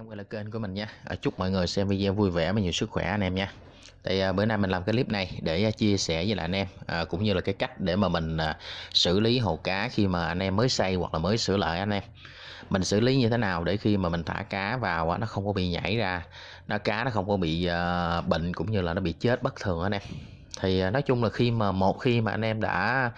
em quay lại kênh của mình nha à, chúc mọi người xem video vui vẻ và nhiều sức khỏe anh em nha thì à, bữa nay mình làm cái clip này để à, chia sẻ với lại anh em à, cũng như là cái cách để mà mình à, xử lý hồ cá khi mà anh em mới xây hoặc là mới sửa lại anh em mình xử lý như thế nào để khi mà mình thả cá vào á, nó không có bị nhảy ra nó cá nó không có bị à, bệnh cũng như là nó bị chết bất thường anh em thì à, nói chung là khi mà một khi mà anh em đã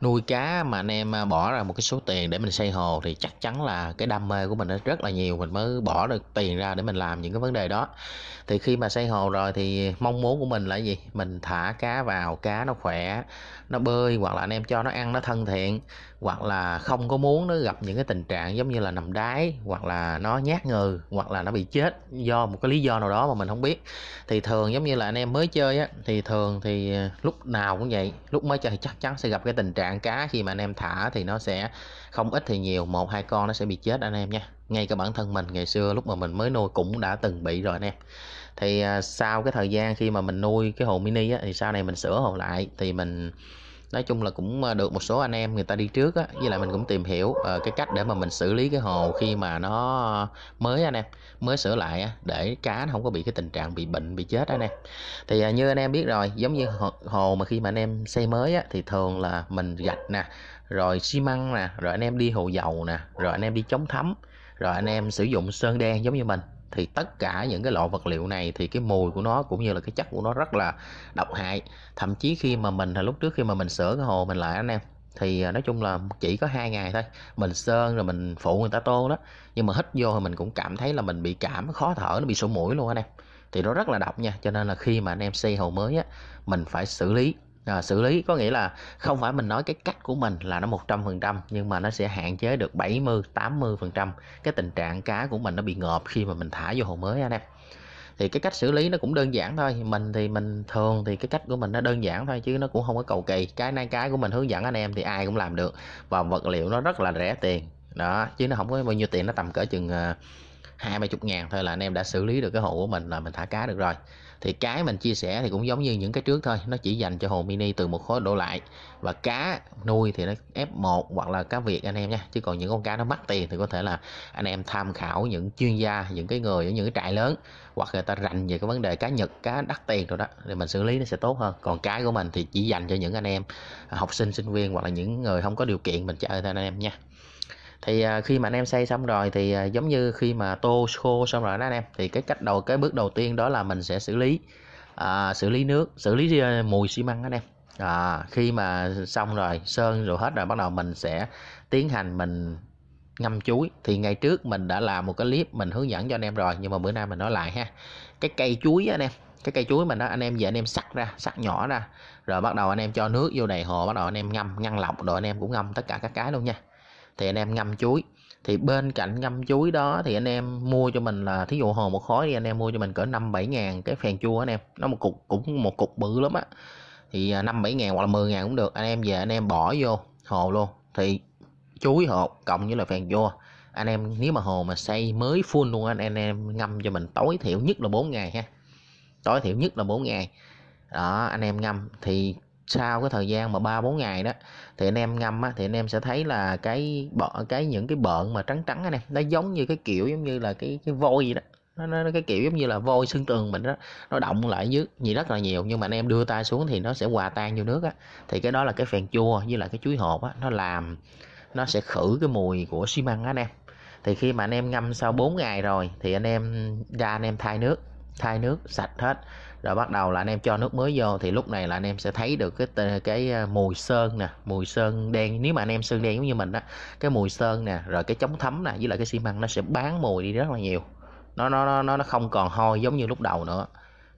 nuôi cá mà anh em à, bỏ ra một cái số tiền để mình xây hồ thì chắc chắn là cái đam mê của mình nó rất là nhiều mình mới bỏ được tiền ra để mình làm những cái vấn đề đó thì khi mà xây hồ rồi thì mong muốn của mình là gì mình thả cá vào cá nó khỏe nó bơi hoặc là anh em cho nó ăn nó thân thiện hoặc là không có muốn nó gặp những cái tình trạng giống như là nằm đáy hoặc là nó nhát ngừ hoặc là nó bị chết do một cái lý do nào đó mà mình không biết thì thường giống như là anh em mới chơi á thì thường thì ờ, lúc nào cũng vậy lúc mới chơi chắc chắn sẽ gặp cái tình trạng cá khi mà anh em thả thì nó sẽ không ít thì nhiều một hai con nó sẽ bị chết anh em nha ngay cả bản thân mình ngày xưa lúc mà mình mới nuôi cũng đã từng bị rồi anh em thì ờ, sau cái thời gian khi mà mình nuôi cái hồ mini á, thì sau này mình sửa hồ lại thì mình nói chung là cũng ờ, được một số anh em người ta đi trước á với lại mình cũng tìm hiểu uh, cái cách để mà mình xử lý cái hồ khi mà nó mới anh em mới sửa lại á để cá nó không có bị cái tình trạng bị bệnh bị chết anh em thì uh, như anh em biết rồi giống như hồ mà khi mà anh em xây mới á thì thường là mình gạch nè rồi xi măng nè rồi anh em đi hồ dầu nè rồi anh em đi chống thấm rồi anh em sử dụng sơn đen giống như mình thì tất cả những cái lọ vật liệu này thì cái mùi của nó cũng như là cái chất của nó rất là độc hại thậm chí khi mà mình là lúc trước khi mà mình sửa cái hồ mình lại anh em thì à, nói chung là chỉ có hai ngày thôi mình sơn rồi mình phụ người ta tô đó nhưng mà hít vô thì mình cũng cảm thấy là mình bị cảm khó thở nó bị sổ mũi luôn anh em thì nó rất là độc nha cho nên là khi mà anh em xây hồ mới á mình phải xử lý à, xử lý có nghĩa là không phải mình nói cái cách của mình là nó 100% nhưng mà nó sẽ hạn chế được 70 80% cái tình trạng cá của mình nó bị ngợp khi mà mình thả vô hồ mới anh em thì cái cách xử lý nó cũng đơn giản thôi mình thì mình thường thì cái cách của mình nó đơn giản thôi chứ nó cũng không có cầu kỳ cái nay cái của mình hướng dẫn anh em thì ai cũng làm được và vật liệu nó rất là rẻ tiền đó chứ nó không có bao nhiêu tiền nó tầm cỡ chừng ờ, hai ba chục ngàn thôi là anh em đã xử lý được cái hồ của mình là mình thả cá được rồi thì cái mình chia sẻ thì cũng giống như những cái trước thôi nó chỉ dành cho hồ mini từ một khối đổ lại và cá nuôi thì nó F1 hoặc là cá Việt anh em nha chứ còn những con cá nó mắc tiền thì có thể là anh em tham khảo những chuyên gia những cái người ở những cái trại lớn hoặc người ta rành về cái vấn đề cá Nhật cá đắt tiền rồi đó thì mình xử lý nó sẽ tốt hơn còn cái của mình thì chỉ dành cho những anh em à, học sinh sinh viên hoặc là những người không có điều kiện mình trả cho anh em nha thì à, khi mà anh em xây xong rồi thì à, giống như khi mà tô khô xong rồi đó anh em thì cái cách đầu cái bước đầu tiên đó là mình sẽ xử lý à, xử lý nước xử lý à, mùi xi măng anh em à, khi mà xong rồi sơn rồi hết rồi bắt đầu mình sẽ tiến hành mình ngâm chuối thì ngày trước mình đã làm một cái clip mình hướng dẫn cho anh em rồi nhưng mà bữa nay mình nói lại ha cái cây chuối anh em cái cây chuối mà đó anh em về anh em sắc ra sắc nhỏ ra rồi bắt đầu anh em cho nước vô đầy hồ bắt đầu anh em ngâm ngăn lọc rồi anh em cũng ngâm tất cả các cái luôn nha thì anh em ngâm chuối thì bên cạnh ngâm chuối đó thì anh em mua cho mình là thí dụ hồ một khối thì anh em mua cho mình cỡ năm bảy ngàn cái phèn chua anh em nó một cục cũng một cục bự lắm á thì à, năm bảy ngàn hoặc là 10 ngàn cũng được anh em về anh em bỏ vô hồ luôn thì chuối hột cộng với là phèn chua anh em nếu mà hồ mà xây mới full luôn anh em, anh em ngâm cho mình tối thiểu nhất là 4 ngày ha tối thiểu nhất là 4 ngày đó anh em ngâm thì sau cái thời gian mà ba bốn ngày đó thì anh em ngâm á, thì anh em sẽ thấy là cái bọ cái những cái bợn mà trắng trắng anh em nó giống như cái kiểu giống như là cái cái vôi gì đó nó, nó cái kiểu giống như là vôi xương tường mình đó nó động lại dưới gì rất là nhiều nhưng mà anh em đưa tay xuống thì nó sẽ hòa tan vô nước á thì cái đó là cái phèn chua với lại cái chuối hộp á nó làm nó sẽ khử cái mùi của xi măng á anh em thì khi mà anh em ngâm sau 4 ngày rồi thì anh em ra anh em thay nước thay nước sạch hết rồi bắt đầu là anh em cho nước mới vô thì lúc này là anh em sẽ thấy được cái cái ờ, mùi sơn nè mùi sơn đen nếu mà anh em sơn đen giống như mình đó cái mùi sơn nè rồi cái chống thấm nè với lại cái xi măng nó sẽ bán mùi đi rất là nhiều nó nó nó nó không còn hôi giống như lúc đầu nữa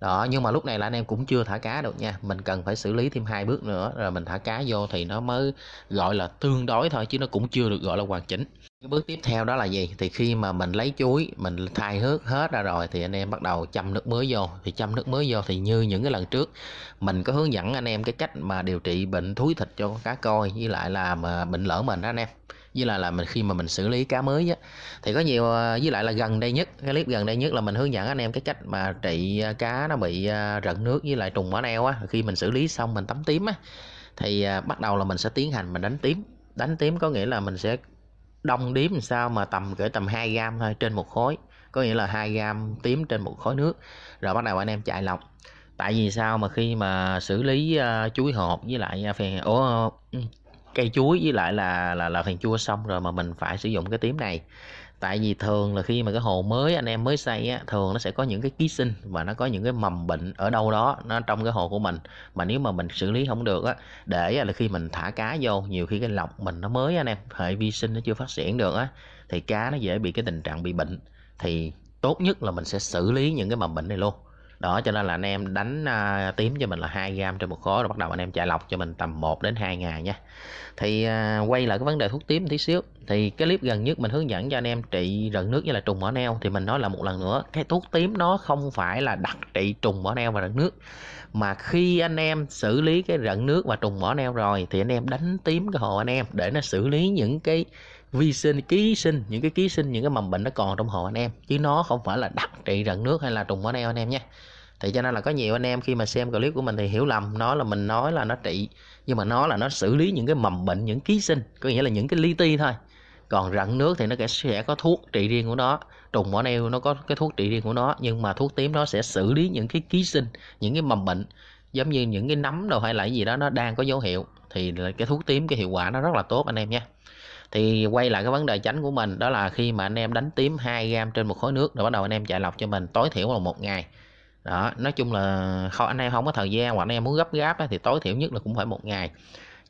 đó nhưng mà lúc này là anh em cũng chưa thả cá được nha mình cần phải xử lý thêm hai bước nữa rồi mình thả cá vô thì nó mới gọi là tương đối thôi chứ nó cũng chưa được gọi là hoàn chỉnh cái bước tiếp theo đó là gì thì khi mà mình lấy chuối mình thay hớt hết ra rồi thì anh em bắt đầu chăm nước mới vô thì chăm nước mới vô thì như những cái lần trước mình có hướng dẫn anh em cái cách mà điều trị bệnh thúi thịt cho cá coi với lại là mà bệnh lỡ mình đó anh em với lại là mình khi mà mình xử lý cá mới á thì có nhiều à, với lại là gần đây nhất cái clip gần đây nhất là mình hướng dẫn anh em cái cách mà trị à, cá nó bị à, rận nước với lại trùng mỏ neo á khi mình xử lý xong mình tắm tím á thì bắt đầu là mình sẽ tiến hành mình đánh tím đánh tím có nghĩa là mình sẽ đông điếm làm sao mà tầm cỡ tầm 2 gram thôi trên một khối có nghĩa là 2 gram tím trên một khối nước rồi bắt đầu anh em chạy lọc tại vì sao mà khi mà xử lý uh, chuối hộp với lại ờ, phèn ủa ừ, cây chuối với lại là là là phèn chua xong rồi mà mình phải sử dụng cái tím này tại vì thường là khi mà cái hồ mới anh em mới xây á thường nó sẽ có những cái ký sinh và nó có những cái mầm bệnh ở đâu đó nó trong cái hồ của mình mà nếu mà mình xử lý không được á để là khi mình thả cá vô nhiều khi cái lọc mình nó mới anh em hệ vi sinh nó chưa phát triển được á thì cá nó dễ bị cái tình trạng bị bệnh thì tốt nhất là mình sẽ xử lý những cái mầm bệnh này luôn đó cho nên là anh em đánh uh, tím cho mình là 2 gram trên một khối rồi bắt đầu anh em chạy lọc cho mình tầm 1 đến 2 ngày nha thì uh, quay lại cái vấn đề thuốc tím tí xíu thì cái clip gần nhất mình hướng dẫn cho anh em trị rận nước với là trùng mỏ neo thì mình nói là một lần nữa cái thuốc tím nó không phải là đặc trị trùng mỏ neo và rận nước mà khi anh em xử lý cái rận nước và trùng mỏ neo rồi thì anh em đánh tím cái hồ anh em để nó xử lý những cái vi sinh ký sinh những cái ký sinh những cái mầm bệnh nó còn trong hồ anh em chứ nó không phải là đặc trị rận nước hay là trùng mỏ neo anh em nhé thì cho nên là có nhiều anh em khi mà xem clip của mình thì hiểu lầm nó là mình nói là nó trị nhưng mà nó là nó xử lý những cái mầm bệnh những ký sinh có nghĩa là những cái li ti thôi còn rặn nước thì nó sẽ có thuốc trị riêng của nó trùng mỏ neo nó có cái thuốc trị riêng của nó nhưng mà thuốc tím nó sẽ xử lý những cái ký sinh những cái mầm bệnh giống như những cái nấm đâu hay là cái gì đó nó đang có dấu hiệu thì cái thuốc tím cái hiệu quả nó rất là tốt anh em nhé thì quay lại cái vấn đề tránh của mình đó là khi mà anh em đánh tím 2 gram trên một khối nước rồi bắt đầu anh em chạy lọc cho mình tối thiểu là một ngày đó nói chung là không anh em không có thời gian hoặc anh em muốn gấp gáp thì tối thiểu nhất là cũng phải một ngày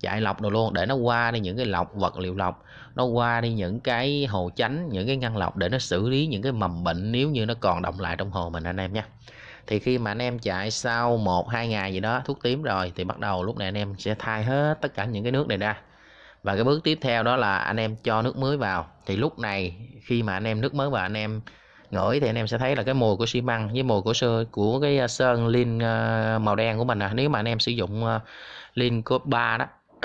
chạy lọc đồ luôn để nó qua đi những cái lọc vật liệu lọc nó qua đi những cái hồ chánh những cái ngăn lọc để nó xử lý những cái mầm bệnh nếu như nó còn động lại trong hồ mình anh em nhé thì khi mà anh em chạy sau một hai ngày gì đó thuốc tím rồi thì bắt đầu lúc này anh em sẽ thay hết tất cả những cái nước này ra và cái bước tiếp theo đó là anh em cho nước mới vào thì lúc này khi mà anh em nước mới vào anh em ngửi thì anh em sẽ thấy là cái mùi của xi măng với mùi của sơn của cái ờ, sơn lin ờ, màu đen của mình à. nếu mà anh em sử dụng ờ, lin cốt ba đó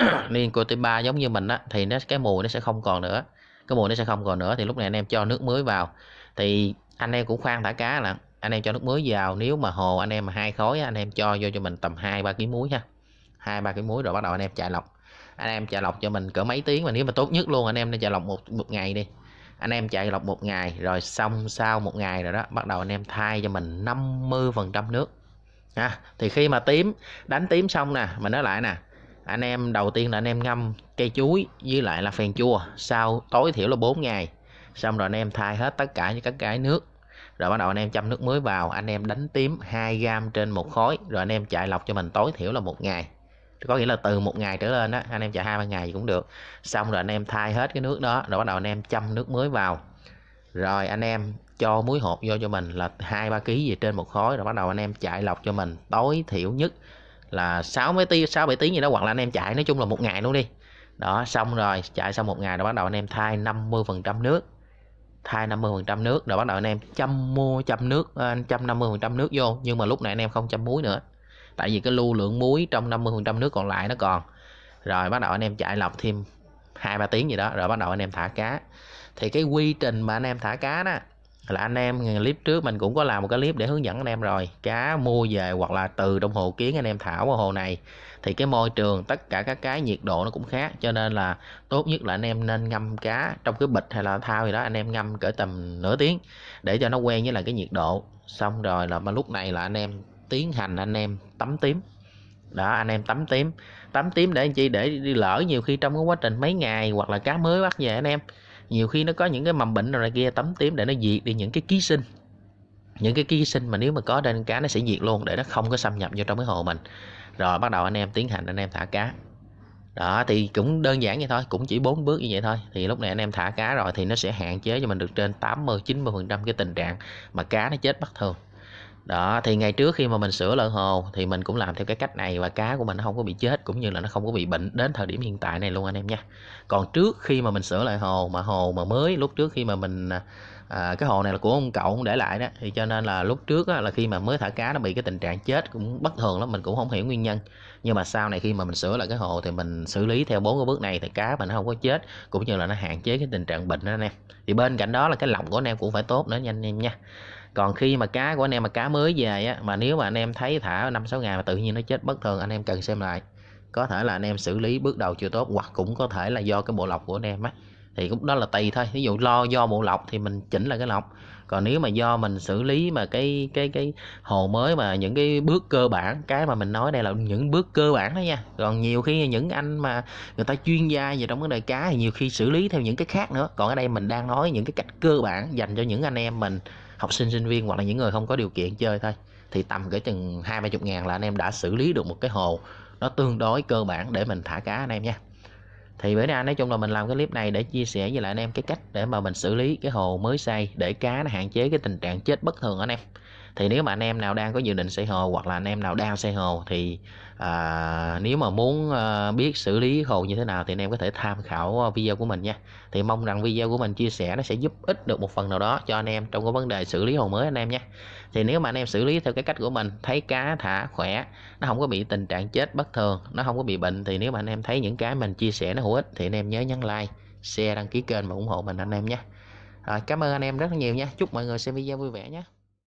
ba giống như mình á thì nó cái mùi nó sẽ không còn nữa cái mùi nó sẽ không còn nữa thì lúc này anh em cho nước muối vào thì anh em cũng khoan thả cá là anh em cho nước muối vào nếu mà hồ anh em mà hai khối anh em cho vô cho mình tầm hai ba ký muối ha hai ba ký muối rồi bắt đầu anh em chạy lọc anh em chạy lọc cho mình cỡ mấy tiếng mà nếu mà tốt nhất luôn anh em nên chạy lọc một một ngày đi anh em chạy lọc một ngày rồi xong sau một ngày rồi đó bắt đầu anh em thay cho mình 50 phần trăm nước ha à, thì khi mà tím đánh tím xong nè mình nói lại nè anh em đầu tiên là anh em ngâm cây chuối với lại là phèn chua sau tối thiểu là 4 ngày xong rồi anh em thay hết tất cả những các cái nước rồi bắt đầu anh em châm nước muối vào anh em đánh tím 2 gram trên một khối rồi anh em chạy lọc cho mình tối thiểu là một ngày có nghĩa là từ một ngày trở lên đó anh em chạy hai ba ngày gì cũng được xong rồi anh em thay hết cái nước đó rồi bắt đầu anh em châm nước muối vào rồi anh em cho muối hột vô cho mình là hai ba kg gì trên một khối rồi bắt đầu anh em chạy lọc cho mình tối thiểu nhất là 6 mấy tiếng 6 7 tiếng gì đó hoặc là anh em chạy nói chung là một ngày luôn đi đó xong rồi chạy xong một ngày rồi bắt đầu anh em thay 50 phần trăm nước thay 50 phần trăm nước rồi bắt đầu anh em chăm mua chăm nước anh ờ, chăm 50 phần trăm nước vô nhưng mà lúc này anh em không chăm muối nữa tại vì cái lưu lượng muối trong 50 phần trăm nước còn lại nó còn rồi bắt đầu anh em chạy lọc thêm hai ba tiếng gì đó rồi bắt đầu anh em thả cá thì cái quy trình mà anh em thả cá đó là anh em clip trước mình cũng có làm một cái clip để hướng dẫn anh em rồi cá mua về hoặc là từ trong hồ kiến anh em thảo vào hồ này thì cái môi trường tất cả các cái nhiệt độ nó cũng khác cho nên là tốt nhất là anh em nên ngâm cá trong cái bịch hay là thao gì đó anh em ngâm cỡ tầm nửa tiếng để cho nó quen với là cái nhiệt độ xong rồi là lúc này là anh em tiến hành anh em tắm tím đó anh em tắm tím tắm tím để chi để đi lỡ nhiều khi trong cái quá trình mấy ngày hoặc là cá mới bắt về anh em nhiều khi nó có những cái mầm bệnh rồi này kia tấm tím để nó diệt đi những cái ký sinh những cái ký sinh mà nếu mà có trên cá nó sẽ diệt luôn để nó không có xâm nhập vô trong cái hồ mình rồi bắt đầu anh em tiến hành anh em thả cá đó thì cũng đơn giản vậy thôi cũng chỉ bốn bước như vậy thôi thì lúc này anh em thả cá rồi thì nó sẽ hạn chế cho mình được trên 80 90 phần trăm cái tình trạng mà cá nó chết bất thường đó thì ngày trước khi mà mình sửa lợn hồ thì mình cũng làm theo cái cách này và cá của mình nó không có bị chết cũng như là nó không có bị bệnh đến thời điểm hiện tại này luôn anh em nha còn trước khi mà mình sửa lại hồ mà hồ mà mới lúc trước khi mà mình à, cái hồ này là của ông cậu ông để lại đó thì cho nên là lúc trước á, là khi mà mới thả cá nó bị cái tình trạng chết cũng bất thường lắm mình cũng không hiểu nguyên nhân nhưng mà sau này khi mà mình sửa lại cái hồ thì mình xử lý theo bốn cái bước này thì cá mà nó không có chết cũng như là nó hạn chế cái tình trạng bệnh đó anh em thì bên cạnh đó là cái lòng của anh em cũng phải tốt nữa nha anh em nha còn khi mà cá của anh em mà cá mới về á mà nếu mà anh em thấy thả năm sáu ngày mà tự nhiên nó chết bất thường anh em cần xem lại có thể là anh em xử lý bước đầu chưa tốt hoặc cũng có thể là do cái bộ lọc của anh em á thì cũng đó là tùy thôi ví dụ lo do bộ lọc thì mình chỉnh là cái lọc còn nếu mà do mình xử lý mà cái cái cái hồ mới mà những cái bước cơ bản cái mà mình nói đây là những bước cơ bản đó nha còn nhiều khi những anh mà người ta chuyên gia về trong vấn đề cá thì nhiều khi xử lý theo những cái khác nữa còn ở đây mình đang nói những cái cách cơ bản dành cho những anh em mình học sinh sinh viên hoặc là những người không có điều kiện chơi thôi thì tầm cái chừng hai ba chục ngàn là anh em đã xử lý được một cái hồ nó tương đối cơ bản để mình thả cá anh em nha thì bữa nay nói chung là mình làm cái clip này để chia sẻ với lại anh em cái cách để mà mình xử lý cái hồ mới xây để cá nó hạn chế cái tình trạng chết bất thường anh em thì nếu mà anh em nào đang có dự định xây hồ hoặc là anh em nào đang xây hồ thì à, nếu mà muốn à, biết xử lý hồ như thế nào thì anh em có thể tham khảo video của mình nha thì mong rằng video của mình chia sẻ nó sẽ giúp ích được một phần nào đó cho anh em trong cái vấn đề xử lý hồ mới anh em nhé thì nếu mà anh em xử lý theo cái cách của mình thấy cá thả khỏe nó không có bị tình trạng chết bất thường nó không có bị bệnh thì nếu mà anh em thấy những cái mình chia sẻ nó hữu ích thì anh em nhớ nhấn like share đăng ký kênh và ủng hộ mình anh em nhé rồi, cảm ơn anh em rất nhiều nha chúc mọi người xem video vui vẻ nhé